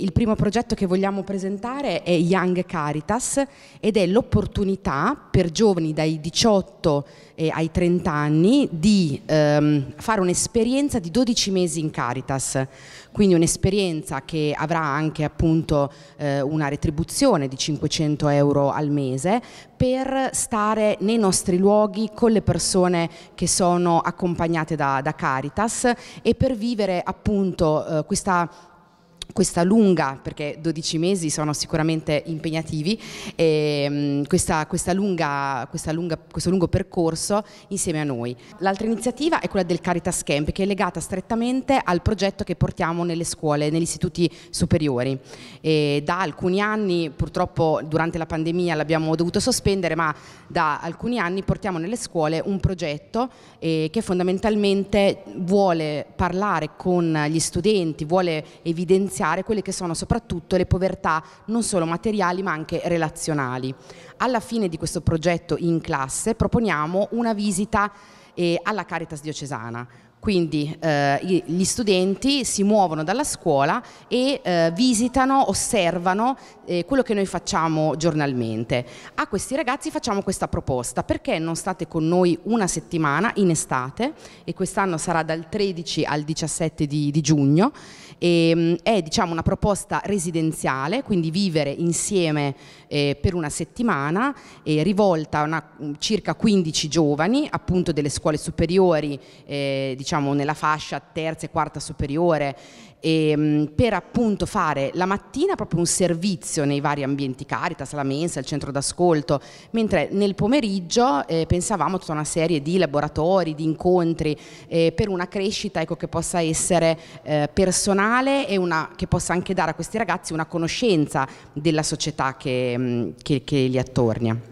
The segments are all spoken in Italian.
Il primo progetto che vogliamo presentare è Young Caritas ed è l'opportunità per giovani dai 18 eh, ai 30 anni di ehm, fare un'esperienza di 12 mesi in Caritas, quindi un'esperienza che avrà anche appunto eh, una retribuzione di 500 euro al mese per stare nei nostri luoghi con le persone che sono accompagnate da, da Caritas e per vivere appunto eh, questa questa lunga, perché 12 mesi sono sicuramente impegnativi, e, ehm, questa, questa lunga, questa lunga, questo lungo percorso insieme a noi. L'altra iniziativa è quella del Caritas Camp che è legata strettamente al progetto che portiamo nelle scuole, negli istituti superiori. E da alcuni anni, purtroppo durante la pandemia l'abbiamo dovuto sospendere, ma da alcuni anni portiamo nelle scuole un progetto eh, che fondamentalmente vuole parlare con gli studenti, vuole evidenziare evidenziare quelle che sono soprattutto le povertà non solo materiali ma anche relazionali. Alla fine di questo progetto in classe proponiamo una visita eh, alla Caritas diocesana quindi eh, gli studenti si muovono dalla scuola e eh, visitano, osservano eh, quello che noi facciamo giornalmente. A questi ragazzi facciamo questa proposta, perché non state con noi una settimana in estate e quest'anno sarà dal 13 al 17 di, di giugno. E, mm, è diciamo, una proposta residenziale, quindi vivere insieme eh, per una settimana, rivolta a una, mm, circa 15 giovani appunto delle scuole superiori. Eh, diciamo, diciamo nella fascia terza e quarta superiore, e, ehm, per appunto fare la mattina proprio un servizio nei vari ambienti Caritas, la mensa, il centro d'ascolto, mentre nel pomeriggio eh, pensavamo tutta una serie di laboratori, di incontri eh, per una crescita ecco, che possa essere eh, personale e una, che possa anche dare a questi ragazzi una conoscenza della società che, mm, che, che li attornia.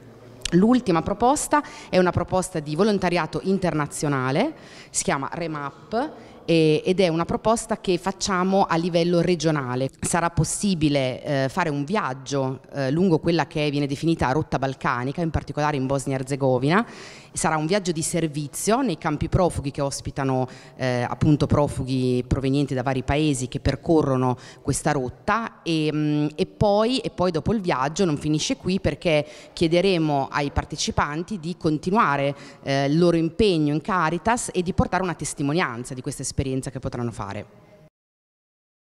L'ultima proposta è una proposta di volontariato internazionale, si chiama Remap eh, ed è una proposta che facciamo a livello regionale. Sarà possibile eh, fare un viaggio eh, lungo quella che viene definita rotta balcanica, in particolare in Bosnia-Herzegovina. Sarà un viaggio di servizio nei campi profughi che ospitano eh, appunto profughi provenienti da vari paesi che percorrono questa rotta e, mm, e, poi, e poi dopo il viaggio non finisce qui perché chiederemo ai partecipanti di continuare eh, il loro impegno in Caritas e di portare una testimonianza di questa esperienza esperienza che potranno fare.